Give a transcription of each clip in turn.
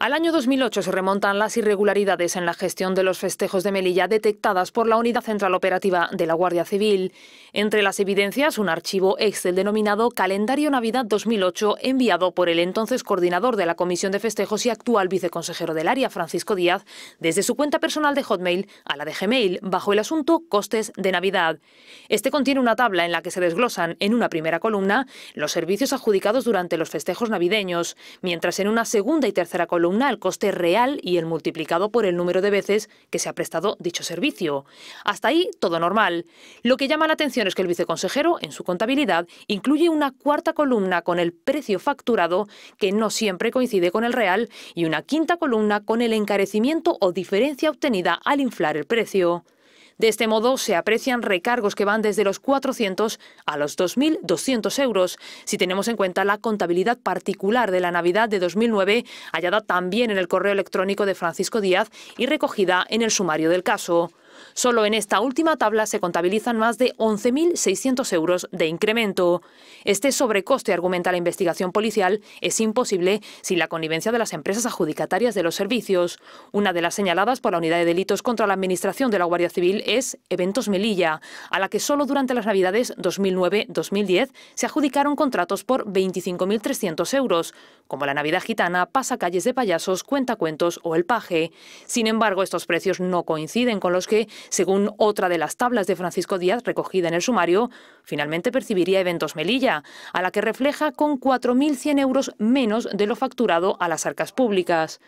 Al año 2008 se remontan las irregularidades en la gestión de los festejos de Melilla detectadas por la Unidad Central Operativa de la Guardia Civil. Entre las evidencias, un archivo Excel denominado Calendario Navidad 2008, enviado por el entonces coordinador de la Comisión de Festejos y actual viceconsejero del área, Francisco Díaz, desde su cuenta personal de Hotmail a la de Gmail, bajo el asunto Costes de Navidad. Este contiene una tabla en la que se desglosan, en una primera columna, los servicios adjudicados durante los festejos navideños, mientras en una segunda y tercera columna columna al coste real y el multiplicado por el número de veces que se ha prestado dicho servicio. Hasta ahí todo normal. Lo que llama la atención es que el viceconsejero, en su contabilidad, incluye una cuarta columna con el precio facturado, que no siempre coincide con el real, y una quinta columna con el encarecimiento o diferencia obtenida al inflar el precio. De este modo, se aprecian recargos que van desde los 400 a los 2.200 euros, si tenemos en cuenta la contabilidad particular de la Navidad de 2009, hallada también en el correo electrónico de Francisco Díaz y recogida en el sumario del caso. Solo en esta última tabla se contabilizan más de 11.600 euros de incremento. Este sobrecoste, argumenta la investigación policial, es imposible sin la connivencia de las empresas adjudicatarias de los servicios. Una de las señaladas por la Unidad de Delitos contra la Administración de la Guardia Civil es Eventos Melilla, a la que solo durante las Navidades 2009-2010 se adjudicaron contratos por 25.300 euros, como la Navidad Gitana, Pasacalles de Payasos, Cuentacuentos o El Paje. Sin embargo, estos precios no coinciden con los que según otra de las tablas de Francisco Díaz recogida en el sumario, finalmente percibiría Eventos Melilla, a la que refleja con 4.100 euros menos de lo facturado a las arcas públicas.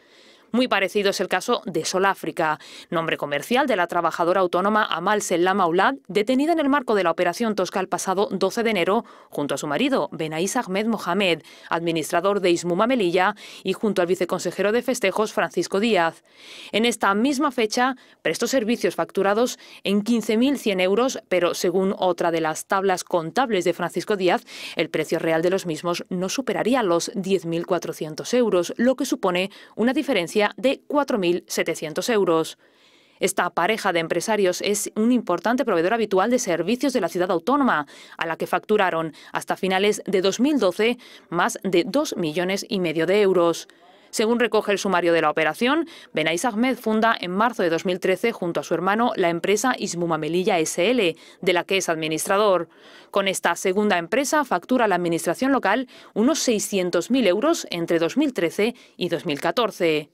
Muy parecido es el caso de Sol África, nombre comercial de la trabajadora autónoma Amal Selama Aulad, detenida en el marco de la operación Tosca el pasado 12 de enero, junto a su marido, Benaís Ahmed Mohamed, administrador de Ismuma Melilla, y junto al viceconsejero de festejos, Francisco Díaz. En esta misma fecha, prestó servicios facturados en 15.100 euros, pero según otra de las tablas contables de Francisco Díaz, el precio real de los mismos no superaría los 10.400 euros, lo que supone una diferencia de 4.700 euros. Esta pareja de empresarios es un importante proveedor habitual de servicios de la ciudad autónoma, a la que facturaron hasta finales de 2012 más de 2 millones y medio de euros. Según recoge el sumario de la operación, Benais Ahmed funda en marzo de 2013 junto a su hermano la empresa Ismuma SL, de la que es administrador. Con esta segunda empresa factura la administración local unos 600.000 euros entre 2013 y 2014.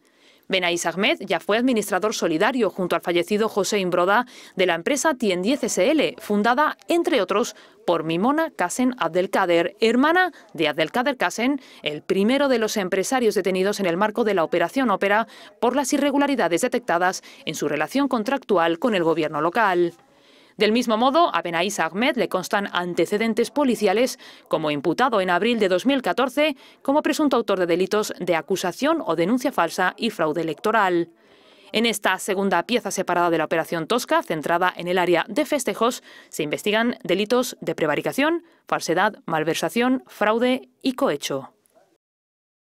Benaís Ahmed ya fue administrador solidario junto al fallecido José Imbroda de la empresa Tien 10 SL, fundada, entre otros, por Mimona Kassen Abdelkader, hermana de Abdelkader Kassen, el primero de los empresarios detenidos en el marco de la Operación Ópera por las irregularidades detectadas en su relación contractual con el gobierno local. Del mismo modo, a Benaís Ahmed le constan antecedentes policiales como imputado en abril de 2014 como presunto autor de delitos de acusación o denuncia falsa y fraude electoral. En esta segunda pieza separada de la Operación Tosca, centrada en el área de festejos, se investigan delitos de prevaricación, falsedad, malversación, fraude y cohecho.